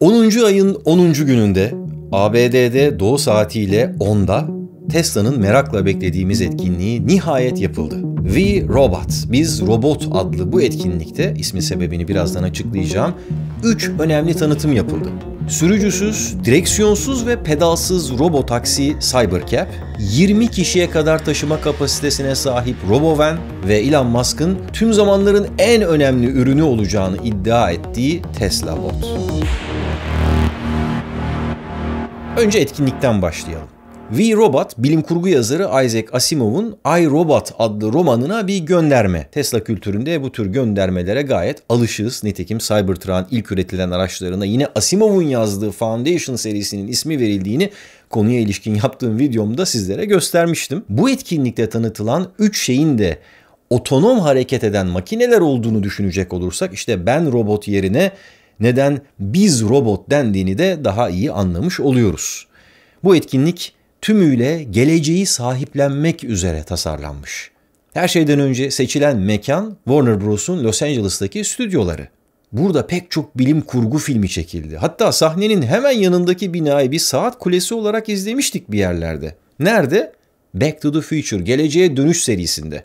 10. ayın 10. gününde ABD'de doğu saatiyle 10'da Tesla'nın merakla beklediğimiz etkinliği nihayet yapıldı. We Robot, Biz Robot adlı bu etkinlikte, ismin sebebini birazdan açıklayacağım, 3 önemli tanıtım yapıldı. Sürücüsüz, direksiyonsuz ve pedalsız robotaksi Cybercab, 20 kişiye kadar taşıma kapasitesine sahip Robovan ve Elon Musk'ın tüm zamanların en önemli ürünü olacağını iddia ettiği Tesla Bot. Önce etkinlikten başlayalım. V. Robot bilim kurgu yazarı Isaac Asimov'un I Robot adlı romanına bir gönderme. Tesla kültüründe bu tür göndermelere gayet alışığız. Nitekim Cybertron ilk üretilen araçlarına yine Asimov'un yazdığı Foundation serisinin ismi verildiğini konuya ilişkin yaptığım videomda sizlere göstermiştim. Bu etkinlikte tanıtılan 3 şeyin de otonom hareket eden makineler olduğunu düşünecek olursak işte ben robot yerine neden biz robot dendiğini de daha iyi anlamış oluyoruz. Bu etkinlik tümüyle geleceği sahiplenmek üzere tasarlanmış. Her şeyden önce seçilen mekan Warner Bros'un Los Angeles'taki stüdyoları. Burada pek çok bilim kurgu filmi çekildi. Hatta sahnenin hemen yanındaki binayı bir saat kulesi olarak izlemiştik bir yerlerde. Nerede? Back to the Future, Geleceğe Dönüş serisinde.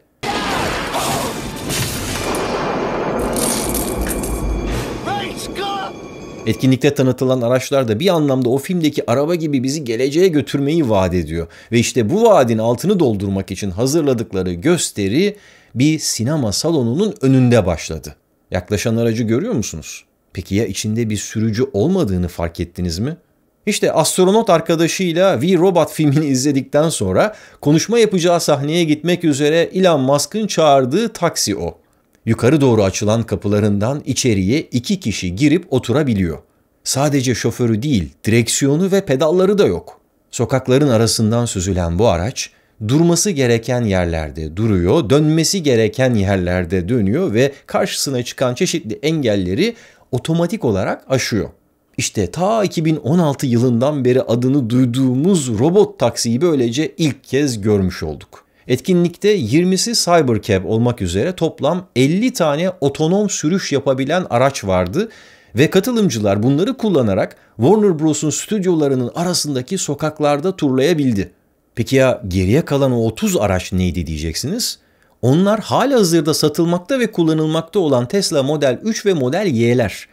Etkinlikte tanıtılan araçlar da bir anlamda o filmdeki araba gibi bizi geleceğe götürmeyi vaat ediyor. Ve işte bu vaadin altını doldurmak için hazırladıkları gösteri bir sinema salonunun önünde başladı. Yaklaşan aracı görüyor musunuz? Peki ya içinde bir sürücü olmadığını fark ettiniz mi? İşte astronot arkadaşıyla v Robot filmini izledikten sonra konuşma yapacağı sahneye gitmek üzere Elon Musk'ın çağırdığı taksi o. Yukarı doğru açılan kapılarından içeriye iki kişi girip oturabiliyor. Sadece şoförü değil, direksiyonu ve pedalları da yok. Sokakların arasından süzülen bu araç durması gereken yerlerde duruyor, dönmesi gereken yerlerde dönüyor ve karşısına çıkan çeşitli engelleri otomatik olarak aşıyor. İşte ta 2016 yılından beri adını duyduğumuz robot taksiyi böylece ilk kez görmüş olduk. Etkinlikte 20'si Cybercab olmak üzere toplam 50 tane otonom sürüş yapabilen araç vardı ve katılımcılar bunları kullanarak Warner Bros'un stüdyolarının arasındaki sokaklarda turlayabildi. Peki ya geriye kalan o 30 araç neydi diyeceksiniz? Onlar hala hazırda satılmakta ve kullanılmakta olan Tesla Model 3 ve Model Y'ler.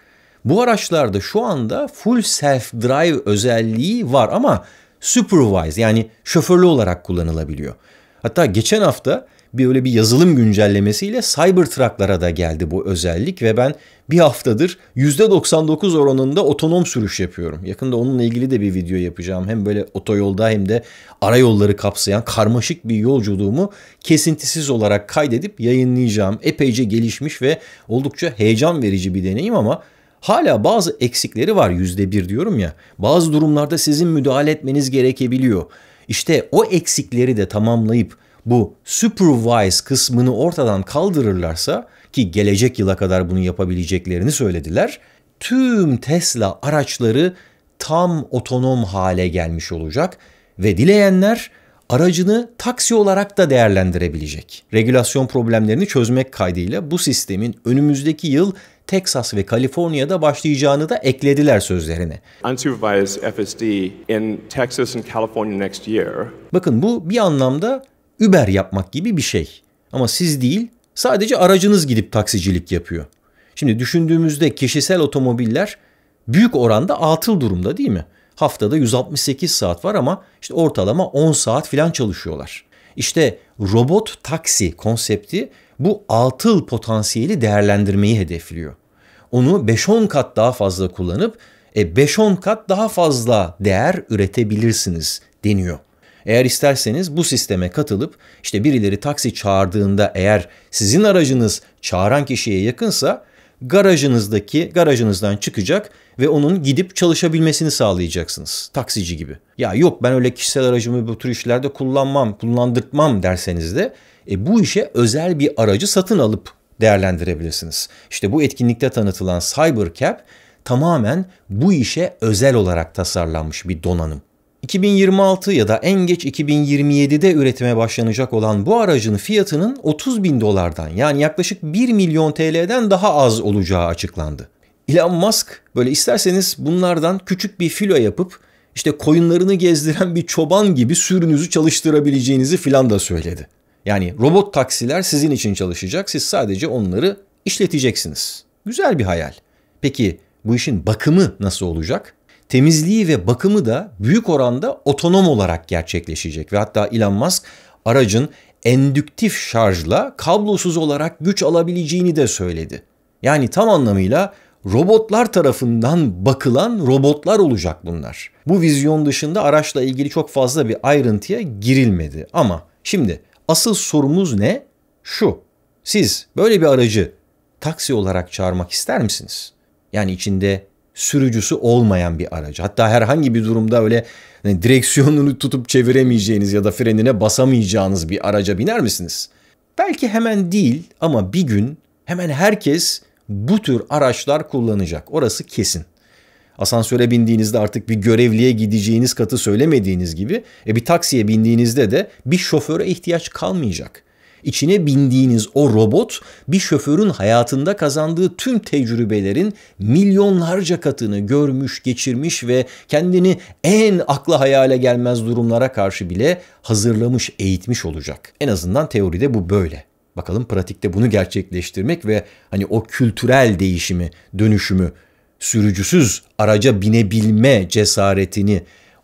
Bu araçlarda şu anda full self drive özelliği var ama supervised yani şoförlü olarak kullanılabiliyor. Hatta geçen hafta bir öyle bir yazılım güncellemesiyle Cybertruck'lara da geldi bu özellik ve ben bir haftadır %99 oranında otonom sürüş yapıyorum. Yakında onunla ilgili de bir video yapacağım. Hem böyle otoyolda hem de ara yolları kapsayan karmaşık bir yolculuğumu kesintisiz olarak kaydedip yayınlayacağım. Epeyce gelişmiş ve oldukça heyecan verici bir deneyim ama Hala bazı eksikleri var %1 diyorum ya. Bazı durumlarda sizin müdahale etmeniz gerekebiliyor. İşte o eksikleri de tamamlayıp bu supervise kısmını ortadan kaldırırlarsa ki gelecek yıla kadar bunu yapabileceklerini söylediler. Tüm Tesla araçları tam otonom hale gelmiş olacak ve dileyenler aracını taksi olarak da değerlendirebilecek. Regülasyon problemlerini çözmek kaydıyla bu sistemin önümüzdeki yıl Texas ve Kaliforniya'da başlayacağını da eklediler sözlerine. FSD in Texas and California next year. Bakın bu bir anlamda Uber yapmak gibi bir şey. Ama siz değil, sadece aracınız gidip taksicilik yapıyor. Şimdi düşündüğümüzde kişisel otomobiller büyük oranda atıl durumda değil mi? Haftada 168 saat var ama işte ortalama 10 saat filan çalışıyorlar. İşte robot taksi konsepti bu atıl potansiyeli değerlendirmeyi hedefliyor. Onu 5-10 kat daha fazla kullanıp e, 5-10 kat daha fazla değer üretebilirsiniz deniyor. Eğer isterseniz bu sisteme katılıp işte birileri taksi çağırdığında eğer sizin aracınız çağıran kişiye yakınsa garajınızdaki garajınızdan çıkacak ve onun gidip çalışabilmesini sağlayacaksınız. Taksici gibi. Ya yok ben öyle kişisel aracımı bu tür işlerde kullanmam, kullandırtmam derseniz de e, bu işe özel bir aracı satın alıp değerlendirebilirsiniz. İşte bu etkinlikte tanıtılan CyberCap tamamen bu işe özel olarak tasarlanmış bir donanım. 2026 ya da en geç 2027'de üretime başlanacak olan bu aracın fiyatının 30 bin dolardan yani yaklaşık 1 milyon TL'den daha az olacağı açıklandı. Elon Musk böyle isterseniz bunlardan küçük bir filo yapıp işte koyunlarını gezdiren bir çoban gibi sürünüzü çalıştırabileceğinizi filan da söyledi. Yani robot taksiler sizin için çalışacak. Siz sadece onları işleteceksiniz. Güzel bir hayal. Peki bu işin bakımı nasıl olacak? Temizliği ve bakımı da büyük oranda otonom olarak gerçekleşecek ve hatta Elon Musk aracın endüktif şarjla kablosuz olarak güç alabileceğini de söyledi. Yani tam anlamıyla robotlar tarafından bakılan robotlar olacak bunlar. Bu vizyon dışında araçla ilgili çok fazla bir ayrıntıya girilmedi ama şimdi Asıl sorumuz ne? Şu. Siz böyle bir aracı taksi olarak çağırmak ister misiniz? Yani içinde sürücüsü olmayan bir aracı. Hatta herhangi bir durumda öyle hani direksiyonunu tutup çeviremeyeceğiniz ya da frenine basamayacağınız bir araca biner misiniz? Belki hemen değil ama bir gün hemen herkes bu tür araçlar kullanacak. Orası kesin. Asansöre bindiğinizde artık bir görevliye gideceğiniz katı söylemediğiniz gibi e bir taksiye bindiğinizde de bir şoföre ihtiyaç kalmayacak. İçine bindiğiniz o robot bir şoförün hayatında kazandığı tüm tecrübelerin milyonlarca katını görmüş, geçirmiş ve kendini en akla hayale gelmez durumlara karşı bile hazırlamış, eğitmiş olacak. En azından teoride bu böyle. Bakalım pratikte bunu gerçekleştirmek ve hani o kültürel değişimi, dönüşümü sürücüsüz araca binebilme cesaretini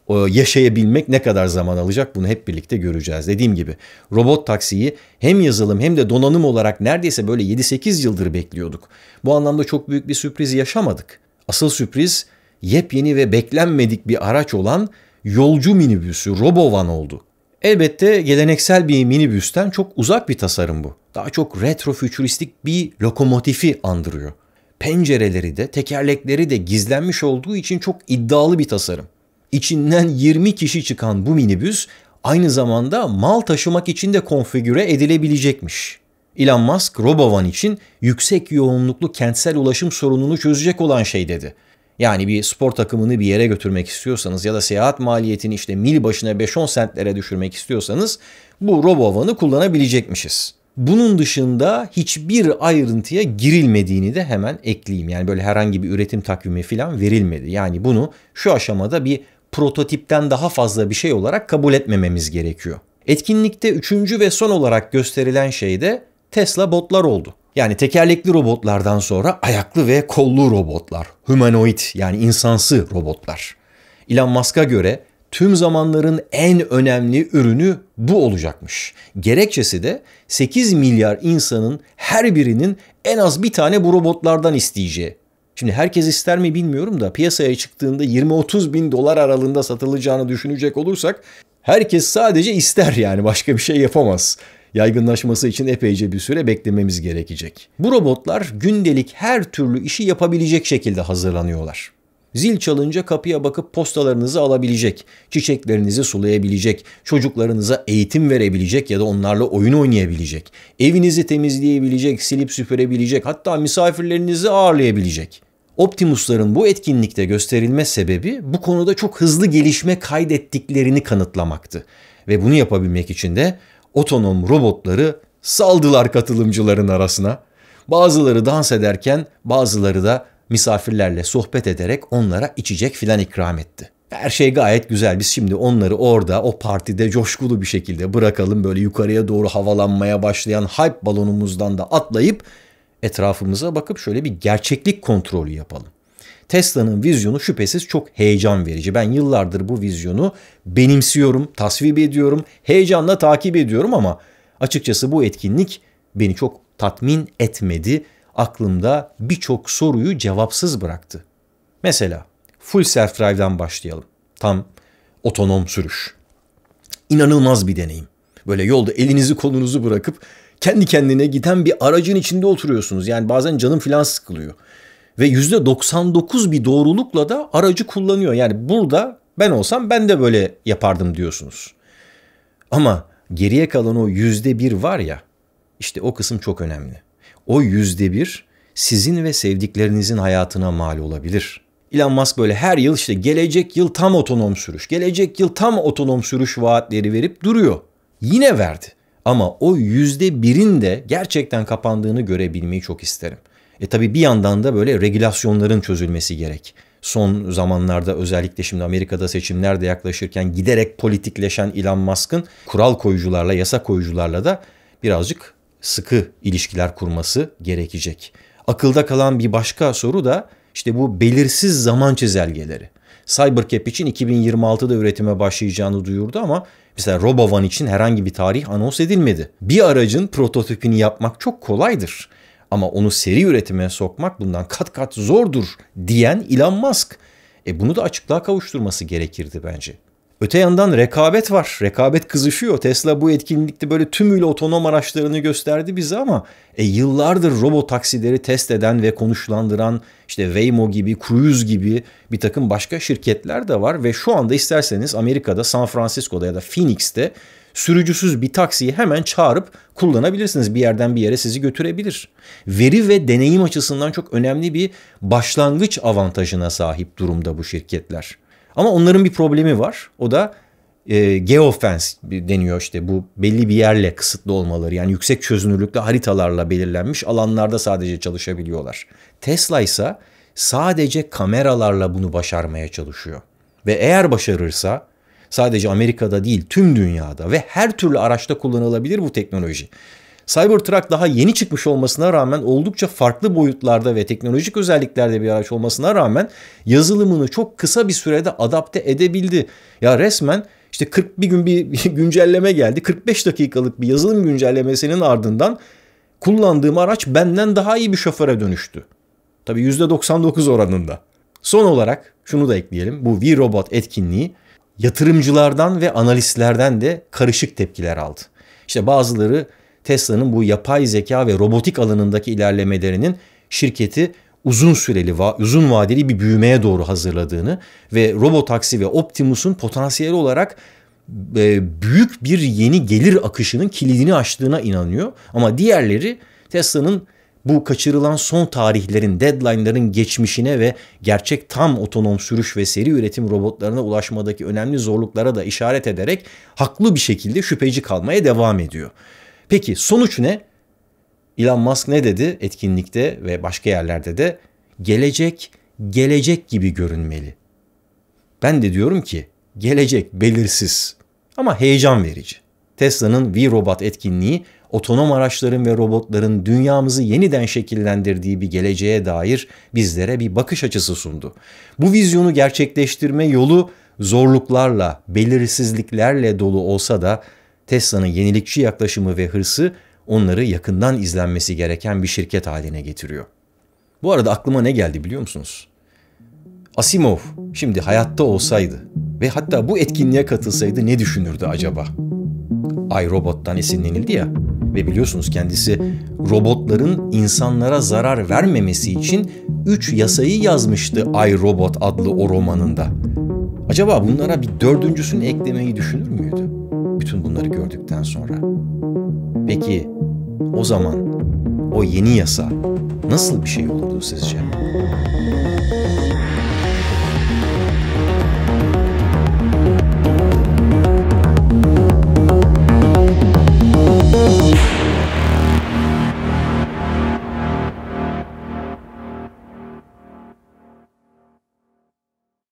e, yaşayabilmek ne kadar zaman alacak bunu hep birlikte göreceğiz. Dediğim gibi robot taksiyi hem yazılım hem de donanım olarak neredeyse böyle 7-8 yıldır bekliyorduk. Bu anlamda çok büyük bir sürpriz yaşamadık. Asıl sürpriz yepyeni ve beklenmedik bir araç olan yolcu minibüsü Robovan oldu. Elbette geleneksel bir minibüsten çok uzak bir tasarım bu. Daha çok retro fütüristik bir lokomotifi andırıyor pencereleri de tekerlekleri de gizlenmiş olduğu için çok iddialı bir tasarım. İçinden 20 kişi çıkan bu minibüs aynı zamanda mal taşımak için de konfigüre edilebilecekmiş. Elon Musk, Robovan için yüksek yoğunluklu kentsel ulaşım sorununu çözecek olan şey dedi. Yani bir spor takımını bir yere götürmek istiyorsanız ya da seyahat maliyetini işte mil başına 5-10 sentlere düşürmek istiyorsanız bu Robovan'ı kullanabilecekmişiz. Bunun dışında hiçbir ayrıntıya girilmediğini de hemen ekleyeyim. Yani böyle herhangi bir üretim takvimi falan verilmedi. Yani bunu şu aşamada bir prototipten daha fazla bir şey olarak kabul etmememiz gerekiyor. Etkinlikte üçüncü ve son olarak gösterilen şey de Tesla botlar oldu. Yani tekerlekli robotlardan sonra ayaklı ve kollu robotlar, humanoid yani insansı robotlar. Elon Musk'a göre tüm zamanların en önemli ürünü bu olacakmış. Gerekçesi de 8 milyar insanın her birinin en az bir tane bu robotlardan isteyeceği. Şimdi herkes ister mi bilmiyorum da piyasaya çıktığında 20-30 bin dolar aralığında satılacağını düşünecek olursak herkes sadece ister yani başka bir şey yapamaz. Yaygınlaşması için epeyce bir süre beklememiz gerekecek. Bu robotlar gündelik her türlü işi yapabilecek şekilde hazırlanıyorlar. Zil çalınca kapıya bakıp postalarınızı alabilecek, çiçeklerinizi sulayabilecek, çocuklarınıza eğitim verebilecek ya da onlarla oyun oynayabilecek, evinizi temizleyebilecek, silip süpürebilecek, hatta misafirlerinizi ağırlayabilecek. Optimusların bu etkinlikte gösterilme sebebi bu konuda çok hızlı gelişme kaydettiklerini kanıtlamaktı. Ve bunu yapabilmek için de otonom robotları saldılar katılımcıların arasına. Bazıları dans ederken bazıları da misafirlerle sohbet ederek onlara içecek filan ikram etti. Her şey gayet güzel. Biz şimdi onları orada o partide coşkulu bir şekilde bırakalım. Böyle yukarıya doğru havalanmaya başlayan hype balonumuzdan da atlayıp etrafımıza bakıp şöyle bir gerçeklik kontrolü yapalım. Tesla'nın vizyonu şüphesiz çok heyecan verici. Ben yıllardır bu vizyonu benimsiyorum, tasvip ediyorum, heyecanla takip ediyorum ama açıkçası bu etkinlik beni çok tatmin etmedi aklımda birçok soruyu cevapsız bıraktı. Mesela full self drive'dan başlayalım. Tam otonom sürüş. İnanılmaz bir deneyim. Böyle yolda elinizi kolunuzu bırakıp kendi kendine giden bir aracın içinde oturuyorsunuz. Yani bazen canım filan sıkılıyor. Ve yüzde 99 bir doğrulukla da aracı kullanıyor. Yani burada ben olsam ben de böyle yapardım diyorsunuz. Ama geriye kalan o yüzde bir var ya işte o kısım çok önemli o yüzde bir sizin ve sevdiklerinizin hayatına mal olabilir. Elon Musk böyle her yıl işte gelecek yıl tam otonom sürüş, gelecek yıl tam otonom sürüş vaatleri verip duruyor. Yine verdi. Ama o yüzde birin de gerçekten kapandığını görebilmeyi çok isterim. E tabi bir yandan da böyle regülasyonların çözülmesi gerek. Son zamanlarda özellikle şimdi Amerika'da seçimler de yaklaşırken giderek politikleşen Elon Musk'ın kural koyucularla, yasa koyucularla da birazcık sıkı ilişkiler kurması gerekecek. Akılda kalan bir başka soru da işte bu belirsiz zaman çizelgeleri. Cybercap için 2026'da üretime başlayacağını duyurdu ama mesela Robovan için herhangi bir tarih anons edilmedi. Bir aracın prototipini yapmak çok kolaydır ama onu seri üretime sokmak bundan kat kat zordur diyen Elon Musk. E bunu da açıklığa kavuşturması gerekirdi bence. Öte yandan rekabet var. Rekabet kızışıyor. Tesla bu etkinlikte böyle tümüyle otonom araçlarını gösterdi bize ama e, yıllardır robot taksileri test eden ve konuşlandıran işte Waymo gibi, Cruise gibi bir takım başka şirketler de var ve şu anda isterseniz Amerika'da, San Francisco'da ya da Phoenix'te sürücüsüz bir taksiyi hemen çağırıp kullanabilirsiniz. Bir yerden bir yere sizi götürebilir. Veri ve deneyim açısından çok önemli bir başlangıç avantajına sahip durumda bu şirketler. Ama onların bir problemi var. O da e, geofence deniyor işte bu belli bir yerle kısıtlı olmaları. Yani yüksek çözünürlükte haritalarla belirlenmiş alanlarda sadece çalışabiliyorlar. Tesla ise sadece kameralarla bunu başarmaya çalışıyor. Ve eğer başarırsa sadece Amerika'da değil tüm dünyada ve her türlü araçta kullanılabilir bu teknoloji. Cybertruck daha yeni çıkmış olmasına rağmen oldukça farklı boyutlarda ve teknolojik özelliklerde bir araç olmasına rağmen yazılımını çok kısa bir sürede adapte edebildi. Ya resmen işte 41 gün bir güncelleme geldi. 45 dakikalık bir yazılım güncellemesinin ardından kullandığım araç benden daha iyi bir şoföre dönüştü. Tabii %99 oranında. Son olarak şunu da ekleyelim. Bu V-Robot etkinliği yatırımcılardan ve analistlerden de karışık tepkiler aldı. İşte bazıları Tesla'nın bu yapay zeka ve robotik alanındaki ilerlemelerinin şirketi uzun süreli, uzun vadeli bir büyümeye doğru hazırladığını ve Robotaxi ve Optimus'un potansiyel olarak e, büyük bir yeni gelir akışının kilidini açtığına inanıyor. Ama diğerleri Tesla'nın bu kaçırılan son tarihlerin, deadline'ların geçmişine ve gerçek tam otonom sürüş ve seri üretim robotlarına ulaşmadaki önemli zorluklara da işaret ederek haklı bir şekilde şüpheci kalmaya devam ediyor. Peki sonuç ne? Elon Musk ne dedi etkinlikte ve başka yerlerde de? Gelecek, gelecek gibi görünmeli. Ben de diyorum ki gelecek belirsiz ama heyecan verici. Tesla'nın V-Robot etkinliği otonom araçların ve robotların dünyamızı yeniden şekillendirdiği bir geleceğe dair bizlere bir bakış açısı sundu. Bu vizyonu gerçekleştirme yolu zorluklarla, belirsizliklerle dolu olsa da Tesla'nın yenilikçi yaklaşımı ve hırsı onları yakından izlenmesi gereken bir şirket haline getiriyor. Bu arada aklıma ne geldi biliyor musunuz? Asimov şimdi hayatta olsaydı ve hatta bu etkinliğe katılsaydı ne düşünürdü acaba? Ay Robot'tan esinlenildi ya ve biliyorsunuz kendisi robotların insanlara zarar vermemesi için 3 yasayı yazmıştı Ay Robot adlı o romanında. Acaba bunlara bir dördüncüsünü eklemeyi düşünür müydü? bütün bunları gördükten sonra. Peki o zaman o yeni yasa nasıl bir şey olurdu sizce?